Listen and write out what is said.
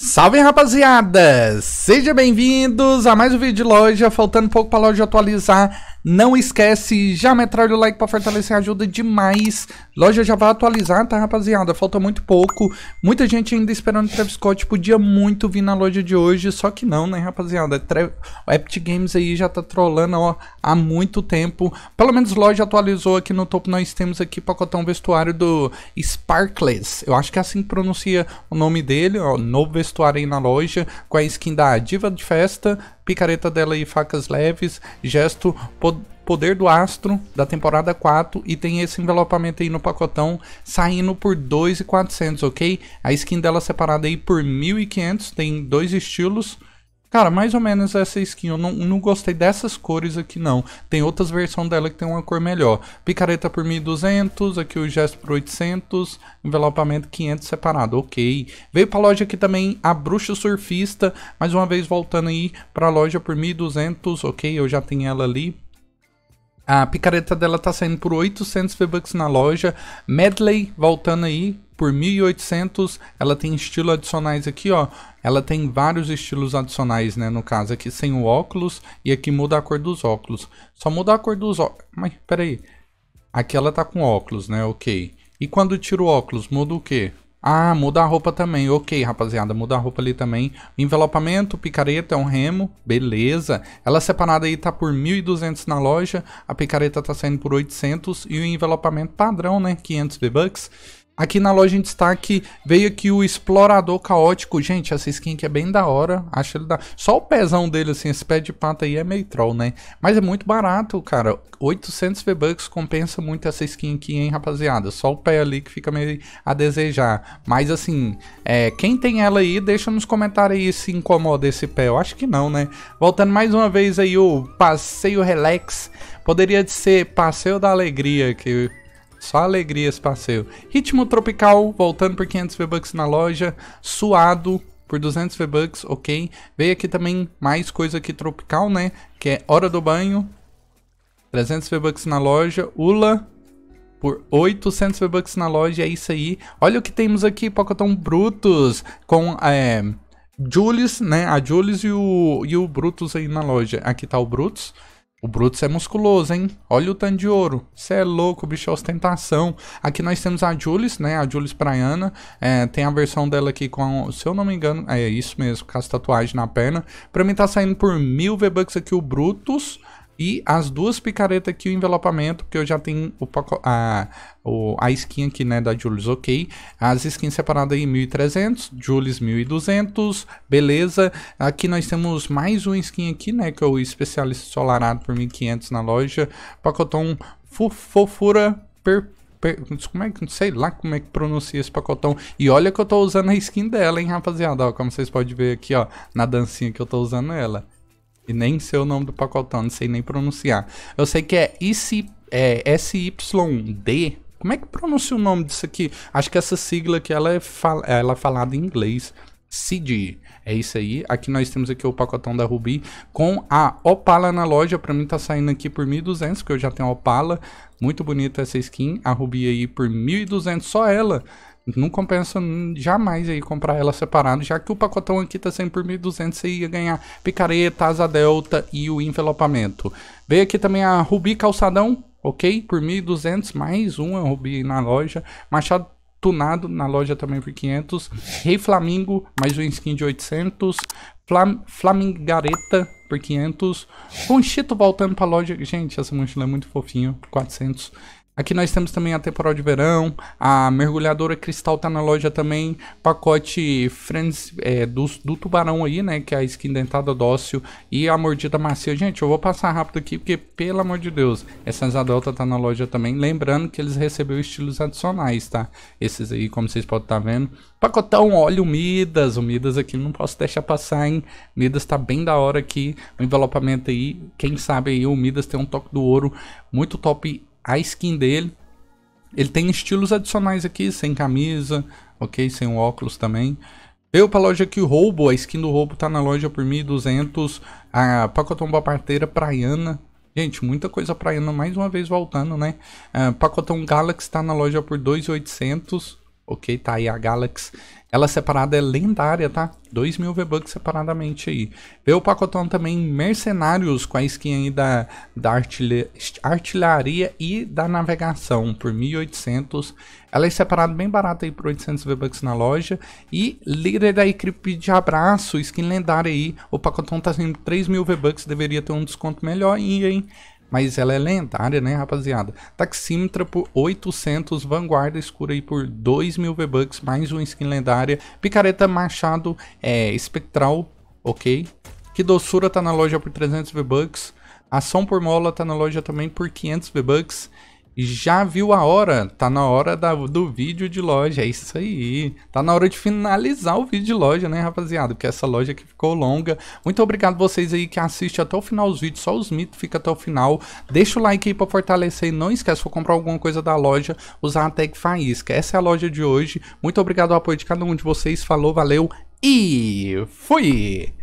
Salve rapaziada! Sejam bem-vindos a mais um vídeo de loja, faltando pouco para a loja atualizar não esquece, já metralha o like para fortalecer, ajuda demais. Loja já vai atualizar, tá, rapaziada? Falta muito pouco. Muita gente ainda esperando o Travis Scott. Podia muito vir na loja de hoje, só que não, né, rapaziada? Tra... O Epic Games aí já tá trolando ó, há muito tempo. Pelo menos loja atualizou aqui no topo. Nós temos aqui pacotão vestuário do Sparkles. Eu acho que é assim que pronuncia o nome dele, ó. Novo vestuário aí na loja, com a skin da Diva de Festa, picareta dela e facas leves, gesto... Poder do Astro da temporada 4 e tem esse envelopamento aí no pacotão saindo por 2.400, ok? A skin dela é separada aí por 1.500, tem dois estilos. Cara, mais ou menos essa skin, eu não, não gostei dessas cores aqui não. Tem outras versões dela que tem uma cor melhor. Picareta por 1200, aqui o gesto por 800, envelopamento 500 separado, ok. Veio pra loja aqui também a bruxa surfista, mais uma vez voltando aí pra loja por 1200, ok. Eu já tenho ela ali, a picareta dela tá saindo por 800 V-Bucks na loja. Medley voltando aí por 1800. Ela tem estilos adicionais aqui, ó. Ela tem vários estilos adicionais, né? No caso aqui sem o óculos e aqui muda a cor dos óculos. Só muda a cor dos óculos. Mas, peraí. Aqui ela tá com óculos, né? Ok. E quando tira o óculos, muda o quê? Ah, muda a roupa também. Ok, rapaziada, muda a roupa ali também. Envelopamento, picareta é um remo. Beleza. Ela separada aí tá por 1.200 na loja. A picareta tá saindo por 800. E o envelopamento padrão, né? 500 V-Bucks. Aqui na loja em destaque veio aqui o Explorador Caótico. Gente, essa skin aqui é bem da hora. Acho ele da... Só o pezão dele, assim, esse pé de pata aí é meio troll, né? Mas é muito barato, cara. 800 V-Bucks compensa muito essa skin aqui, hein, rapaziada? Só o pé ali que fica meio a desejar. Mas, assim, é... quem tem ela aí, deixa nos comentários aí se incomoda esse pé. Eu acho que não, né? Voltando mais uma vez aí o Passeio Relax. Poderia ser Passeio da Alegria, que só alegria esse passeio. Ritmo tropical, voltando por 500 V-Bucks na loja. Suado por 200 V-Bucks, ok. Veio aqui também mais coisa aqui tropical, né? Que é Hora do Banho. 300 V-Bucks na loja. Ula por 800 V-Bucks na loja. É isso aí. Olha o que temos aqui, Pocotão Brutus. Com, é... Julius, né? A Julius e o, e o Brutus aí na loja. Aqui tá o Brutus. O Brutus é musculoso, hein? Olha o tanto de ouro. Você é louco, bicho, é ostentação. Aqui nós temos a Julius, né? A Julius Praiana. É, tem a versão dela aqui com, se eu não me engano, é isso mesmo, com as tatuagens na perna. Pra mim tá saindo por mil V-Bucks aqui o Brutus. E as duas picaretas aqui, o envelopamento, que eu já tenho o a, o, a skin aqui, né, da Julius, ok. As skins separadas aí, 1300, Julius 1200, beleza. Aqui nós temos mais uma skin aqui, né, que é o especialista solarado por 1500 na loja. Pacotão fofura per como é que, sei lá como é que pronuncia esse pacotão. E olha que eu tô usando a skin dela, hein, rapaziada. Ó, como vocês podem ver aqui, ó, na dancinha que eu tô usando ela. E nem sei o nome do pacotão, não sei nem pronunciar. Eu sei que é, é SYD. Como é que pronuncia o nome disso aqui? Acho que essa sigla aqui ela é, fal ela é falada em inglês. CD. É isso aí. Aqui nós temos aqui o pacotão da Ruby com a Opala na loja. Para mim tá saindo aqui por 1.200, que eu já tenho a Opala. Muito bonita essa skin. A Ruby aí por 1.200, só ela. Não compensa jamais aí comprar ela separado, já que o pacotão aqui tá sendo por 1.200, você ia ganhar picareta, asa delta e o envelopamento. Veio aqui também a Rubi Calçadão, ok? Por 1.200, mais uma é Rubi na loja. Machado tunado na loja também por 500. Rei Flamingo, mais um skin de 800. Flam Flamingareta por 500. Conchito voltando pra loja. Gente, essa mochila é muito fofinha, por 400. Aqui nós temos também a temporal de verão, a mergulhadora cristal tá na loja também, pacote Friends é, do, do, tubarão aí, né, que é a skin dentada dócil e a mordida macia. Gente, eu vou passar rápido aqui porque, pelo amor de Deus, essa zadelta tá na loja também, lembrando que eles receberam estilos adicionais, tá? Esses aí, como vocês podem estar tá vendo. Pacotão, óleo Midas, o Midas aqui não posso deixar passar, hein? Midas tá bem da hora aqui, o envelopamento aí, quem sabe aí o Midas tem um toque do ouro muito top a skin dele. Ele tem estilos adicionais aqui, sem camisa, ok? Sem o óculos também. Veio pra loja aqui o Roubo, a skin do Roubo tá na loja por 1.200. A Pacotão Barteira Praiana. Gente, muita coisa praiana, mais uma vez voltando, né? Ah, pacotão Galaxy tá na loja por 2.800. Ok, tá aí a Galaxy. Ela é separada é lendária, tá? 2 mil V-Bucks separadamente aí. Veio o pacotão também Mercenários com a skin aí da, da artilha, artilharia e da navegação por 1.800. Ela é separada bem barata aí por 800 V-Bucks na loja. E líder da equipe de abraço, skin lendária aí. O pacotão tá sendo 3 mil V-Bucks, deveria ter um desconto melhor aí, hein? Mas ela é lendária, né, rapaziada? Taxímetra por 800, Vanguarda Escura aí por 2 mil V-Bucks, mais uma skin lendária. Picareta Machado é, Espectral, ok? Que doçura tá na loja por 300 V-Bucks. Ação por mola tá na loja também por 500 V-Bucks já viu a hora, tá na hora da, do vídeo de loja, é isso aí. Tá na hora de finalizar o vídeo de loja, né, rapaziada? Porque essa loja aqui ficou longa. Muito obrigado vocês aí que assistem até o final os vídeos, só os mitos fica até o final. Deixa o like aí pra fortalecer e não esquece, for comprar alguma coisa da loja, usar a tag Faísca. Essa é a loja de hoje. Muito obrigado ao apoio de cada um de vocês. Falou, valeu e fui!